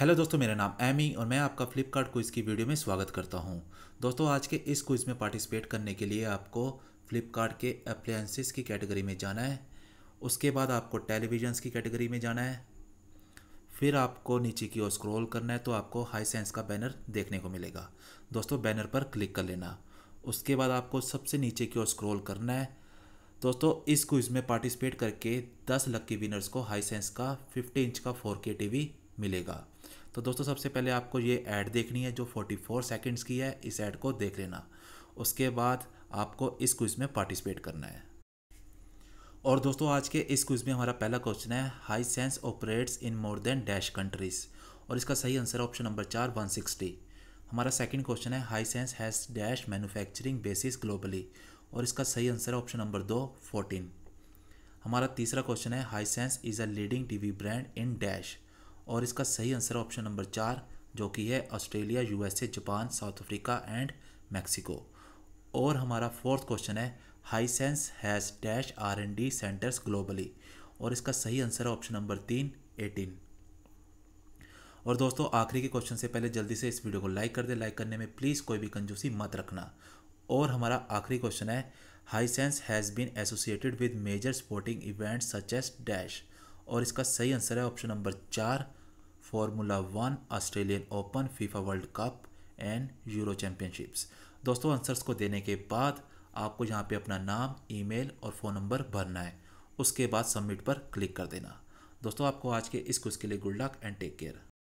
hello दोस्तों मेरा नाम एमी और मैं आपका फ्लिपकार्ट क्विज़ की वीडियो में स्वागत करता हूं दोस्तों आज के इस क्विज़ में पार्टिसिपेट करने के लिए आपको फ्लिपकार्ट के अप्लायंसेस की कैटेगरी में जाना है उसके बाद आपको टेलीविजन्स की कैटेगरी में जाना है फिर आपको नीचे की ओर स्क्रॉल करना है तो आपको हाई सेंस का बैनर देखने को मिलेगा दोस्तों बैनर पर क्लिक कर लेना उसके बाद आपको सबसे नीचे की ओर स्क्रोल करना है दोस्तों इस क्विज़ में पार्टिसिपेट करके 10 लक्की विनर्स को हाई सेंस का 50 इंच का 4K टीवी मिलेगा तो दोस्तों सबसे पहले आपको ये ऐड देखनी है जो 44 सेकंड्स की है इस ऐड को देख लेना उसके बाद आपको इस क्विज़ में पार्टिसिपेट करना है और दोस्तों आज के इस क्विज़ में हमारा पहला क्वेश्चन है Hisense operates in more than dash countries और इसका सही आंसर ऑप्शन नंबर चार वन सिक्सटी हमारा सेकेंड क्वेश्चन है Hisense has dash manufacturing bases globally और इसका सही आंसर है ऑप्शन नंबर दो फोर्टीन हमारा तीसरा क्वेश्चन है Hisense is a leading TV brand in dash और इसका सही आंसर ऑप्शन नंबर चार जो कि है Australia USA Japan South Africa and Mexico और हमारा फोर्थ क्वेश्चन है Hisense has dash R and D centres globally और इसका सही आंसर है ऑप्शन नंबर तीन एटीन और दोस्तों आखिरी के क्वेश्चन से पहले जल्दी से इस वीडियो को लाइक कर दे लाइक करने में प्लीज़ कोई भी कंजूसी मत रखना और हमारा आखिरी क्वेश्चन है Hisense has been associated with major sporting events such as dash और इसका सही आंसर है ऑप्शन नंबर चार Formula One Australian Open FIFA World Cup and Euro Championships दोस्तों आंसर्स को देने के बाद आपको यहाँ पे अपना नाम ईमेल और फ़ोन नंबर भरना है उसके बाद सबमिट पर क्लिक कर देना दोस्तों आपको आज के इस कुछ के लिए good luck and take care